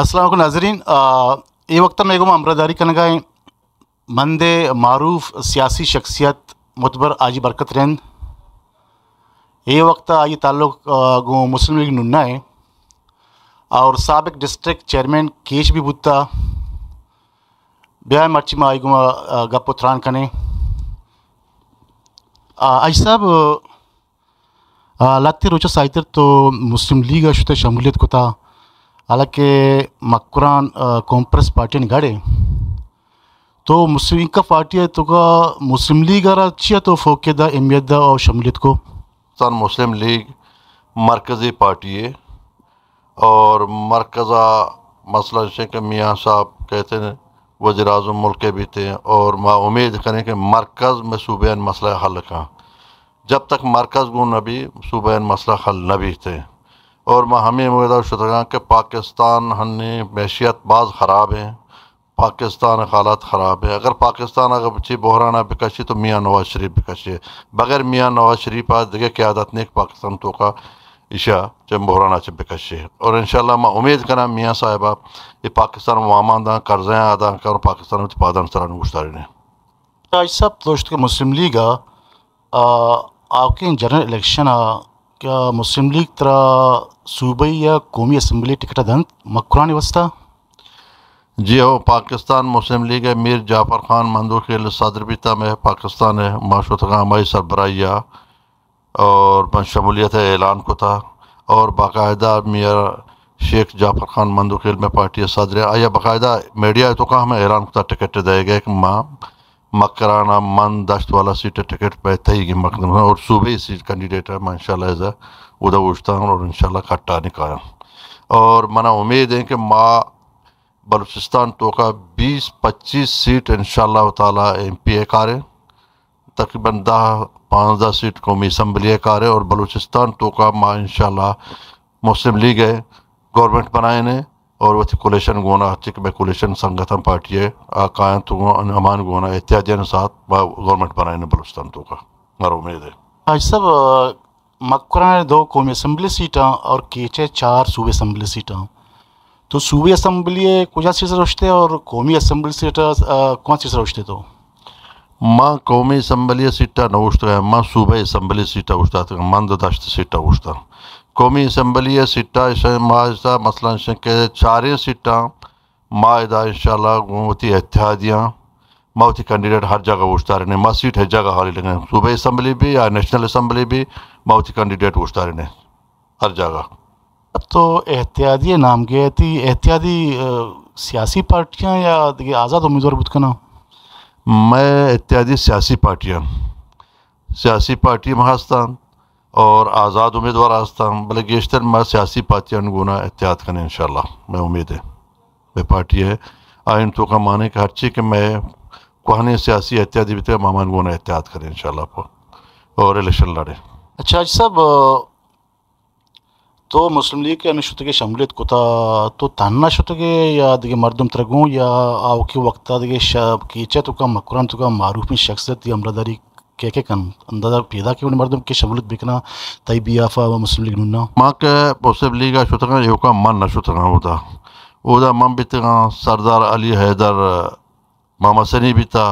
السلام علیکم ناظرین یہ وقت میں امرداری کنگائے مند معروف سیاسی شخصیت متبر آج برکت ریند یہ وقت آئی تعلق گو مسلم لیگ ہے اور سابق ڈسٹرکٹ چیئرمین کیش بھی بتا بیا مرچ میں گپ اتران کنے آئی صاحب روچہ سائتر تو مسلم لیگ شمولیت کو تھا అలాగే مکران కాంప్రెస్ پارٹی نے گاڑے تو مسلم کا پارٹی ہے تو کا مسلم لیگ اگر اچھی ہے تو فوک دہ امیت دہ اور شملیت کو پاکستان مسلم لیگ مرکزی پارٹی ہے اور مرکزہ مسئلہ جیسے کہ میاں صاحب کہتے ہیں وزیر اعظم ملک بھی تھے اور امید کریں کہ مرکز میں صوبۂ مسئلہ حل کا جب تک مرکز گن نبی صوبہ مسئلہ حل نہ بھی تھے اور میں ہمیں مرد رہا کہ پاکستان ہن معیشت بعض خراب ہیں پاکستان حالات خراب ہیں اگر پاکستان اگر بچی بحرانہ بکشی تو میاں نواز شریف بکشی ہے بغیر میاں نواز شریف آج دیکھے قیادت نیک پاکستان پاکستان کا عشا چم بحرانہ چ بکشی ہے اور انشاءاللہ میں امید کرا میاں صاحبہ یہ پاکستان دا قرضیں ادا کر پاکستان آج سب کے مسلم لیگ آپ کی جنرل الیکشن کیا مسلم لیگ ترا صوبائی یا قومی اسمبلی ٹکٹ مکرانی وسطہ جی ہو ہاں، پاکستان مسلم لیگ ہے میر جعفر خان مندوخیل صدر بیتا میں پاکستان ہے معشوت خامی سربراہیہ اور بن شمولیت ہے اعلان تھا اور باقاعدہ میر شیخ جعفر خان مندور قیل میں پارٹی ہے آیا باقاعدہ میڈیا تو کہاں ہمیں اعلان کو تھا ٹکٹ دے گئے کہ ماں مکرانہ من دشت والا سیٹ ٹکٹ پہ گی مکن اور صوبے سیٹ کینڈیڈیٹ ہے میں انشاءاللہ ایزا او دا اوشتا ادا ہوں اور انشاءاللہ شاء نکایا کھٹا اور منا امید ہے کہ ماں بلوچستان توقع بیس پچیس سیٹ انشاءاللہ و تعالی ایم پی اے کاریں تقریباً دہ پانچ دہ سیٹ قومی اسمبلی اے کارے اور بلوچستان توقع ماں انشاءاللہ مسلم لیگ ہے گورنمنٹ بنائے نے اور وہ امان گونا اتیادی نے ساتھ میں گورنمنٹ بنائی امید ہے دو قومی اسمبلی سیٹاں اور کیچے چار صوبے اسمبلی سیٹاں تو صوبے اسمبلی سیٹ روشتے اور قومی اسمبلی سیٹیں کون سی سروشت ہے تو میں قومی اسمبلی سیٹاں نہ صوبۂ اسمبلی دو داشت سیٹا اوچھتا ہے قومی اسمبلی یا سیٹہ مثلا مثلاً چاریں سیٹاں معاہدہ انشاءاللہ شاء گوتی اتحادیاں موتی کینڈیڈیٹ ہر جگہ پوچھتا رہنے ماں سیٹ ہے جگہ حالی لگیں صوبہ اسمبلی بھی یا نیشنل اسمبلی بھی موتی کنڈیڈیٹ پوچھتا رہنے ہر جگہ اب تو احتیاطی نام تھی احتیاطی سیاسی پارٹیاں یا آزاد امیدوار بدھ کنا میں اتحادی سیاسی پارٹیاں سیاسی پارٹی مہاستان اور آزاد امیدوار آستہ بلکہ گیشتر سیاسی پارٹیاں انگونا احتیاط کریں انشاءاللہ میں امید ہے بے پارٹی ہے آئین تو کا مانے کہ ہر چیز کہ میں کوہنے سیاسی احتیاطی تک مامان انگونا احتیاط کریں انشاءاللہ آپ کو اور الیکشن لڑے اچھا جی صاحب تو مسلم لیگ کے انشتگے شمولیت کتا تو تاننا یا یادگی مردم ترگوں یا شب تو آتاد تو کا معروف میں شخصیت دی حملہ داری کہہ کے کن اندازہ پیدا کیوں نہیں مردم کہ شبلت بکنا طیبی آفا و مسلم لیگ نونا ماں کے پوسیب لیگا شترنگا یہو کا من نہ شترنگا ہوتا او دا من بیتنگا سردار علی حیدر ماما سنی بیتا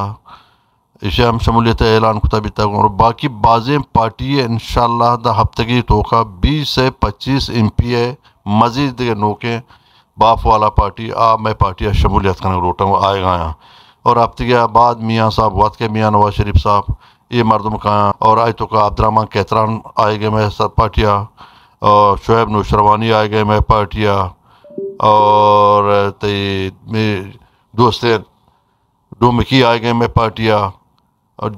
اسے ہم شمولیت اعلان کتا بیتا گوں اور باقی بازیں پارٹی ہے انشاءاللہ دا ہفتگی توقع بیس سے پچیس ایم پی اے مزید دیگے نوکیں باپ والا پارٹی آ میں پارٹی ہے شمولیت کرنے روٹا ہوں آئے گایا اور ہفتگیا بعد میاں صاحب وقت کے میاں نواز شریف صاحب یہ مردم مکان اور آج تو کا عبدرامہ کیتران آئے گئے میں سر پارٹیا اور شعیب نوشروانی آئے گئے میں پارٹیا اور تی دوست ڈومکی آئے گئے میں پارٹیا اور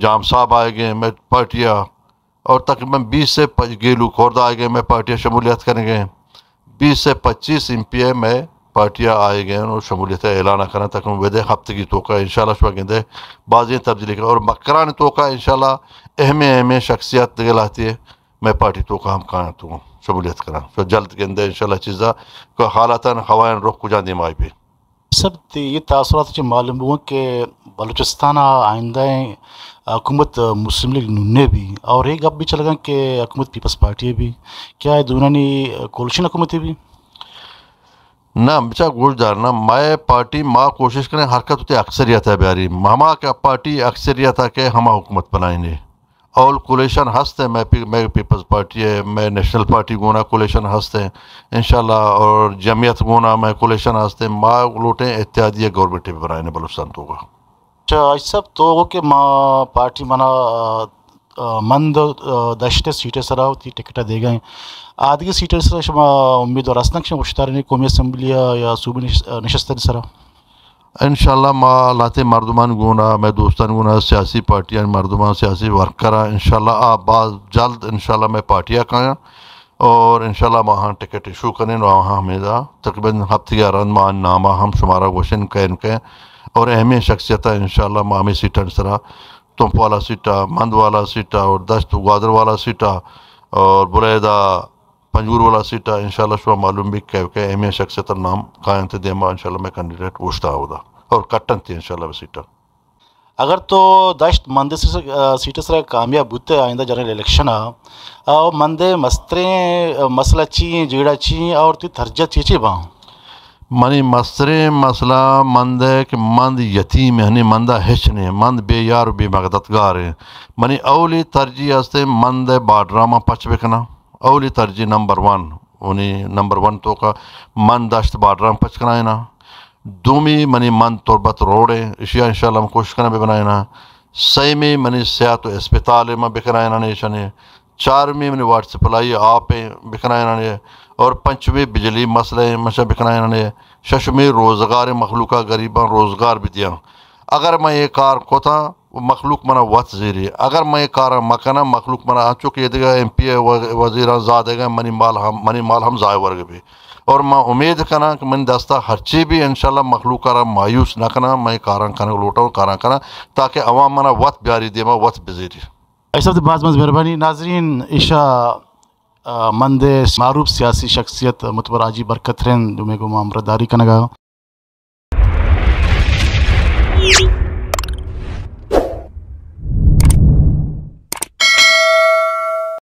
جام صاحب آئے گئے میں پارٹیا اور تقریباً بیس سے گیلو خوردہ آئے گئے میں پارٹیا شمولیت کریں گے بیس سے پچیس ایم پی اے میں پارٹیاں آئیں گئیں اور شمولیت اعلانہ کریں تاکہ ویدے ہفتے کی توقع ان شاء اللہ گندے بازی تبدیلی کریں اور مکران توقع ان شاء اہم اہم شخصیات لاتی ہے میں پارٹی توقع ہم کہاں تو شمولیت کرا تو جلد گندے انشاءاللہ چیزا کو چیزہ حالات رخ کو جان دیمائی بھی سب یہ تاثرات سے معلوم ہوا کہ بلوچستان آئندہ حکومت مسلم لیگ ن بھی اور ایک اب بھی چل گئے کہ حکومت پیپلز پارٹی بھی کیا ہے دونوں نے کولوشن حکومتیں بھی نہ بچا گل جاننا مائے پارٹی ما کوشش کریں حرکت ہوتے اکثریت ہے بیاری ہما کا پارٹی اکثریت ہے کہ ہما حکومت بنائیں گے اول کولیشن ہست ہے میں پیپلز پارٹی ہے میں نیشنل پارٹی گونا کولیشن ہست ہیں انشاءاللہ اور جمعیت گونا میں کولیشن ہست ہیں ما لوٹیں اتیادی گورنمنٹیں بنائیں گے بلوچستان تو گا اچھا، سب تو کہ ما پارٹی منا مند دہشت سیٹیں سراؤتھی ٹکٹیں دے گئے آدھی سیٹیں امیدوار قومی اسمبلیاں ان انشاءاللہ ما لاتے مردمان گونا میں دوستان گونا سیاسی پارٹیاں مردمان سیاسی ورک کرا انشاءاللہ آپ بعض جلد انشاءاللہ میں پارٹیاں کھایا اور انشاءاللہ شاء وہاں ٹکٹ ایشو کریں وہاں ہمیں تقریباً ہفتے یا رن ماں نامہ ہم شمارہ کہن کہیں اور اہمی شخصیتہ انشاءاللہ شاء اللہ مامی سرا تمپ والا سٹا مند والا سٹا اور دشت گادر والا سٹا اور بریدہ پنجور والا سٹا انشاءاللہ شما معلوم بھی کہ اہم شخصیت نام قائم تھے دیما انشاءاللہ میں شاء اللہ میں کینڈیڈیٹ پوچھتا ہوگا اور کٹن تھی انشاءاللہ وہ سٹا اگر تو دشت سے سیٹیں سے کامیاب جنرل الیکشن آ مندے مستریں مسئلہ چی جیڑا چی اور تھی تھرجہ چی چی باؤں منی مصر مسئلہ مند ہے کہ مند یتیم ہنی یعنی مندہ ہچنے مند بے یار و بے مغد ہے منی اولی ترجیح ہستے مند ہے باڈرامہ پچ بکنا اولی ترجیح نمبر ون انہی نمبر ون تو کا مند داشت باڈرامہ نا دومی منی من تربت روڑیں عشا ان شاء اللہ کشکر بکھرائے نا سیمی منی صحت و اسپتالیں بکھرائے نہ شانے چارمی منی سپلائی آپ بکھرائے نئے اور پنچویں بجلی مسئلہ نے ششمی روزگار مخلوقہ غریباں روزگار بھی دیا اگر میں یہ کار کتھا مخلوق منا وط زیری اگر میں یہ کار مکنا مخلوق منا چونکہ منع چکا ایم پی اے وزیر ذاتے گئے منی مال ہم منی مال ہم ضائع ورگ بھی اور میں امید کنا کہ من دستہ ہر چی بھی انشاءاللہ مخلوق کارا مایوس نہ کنا میں کاراں کنا لوٹا کاراں کنا تاکہ عوام منا وط وط بیاری دیما بزیری ایسا تو بعض مز مہربانی ناظرین عشاء مند معروف سیاسی شخصیت متبر آجی برکت رین جمعے کو داری کا نگاہ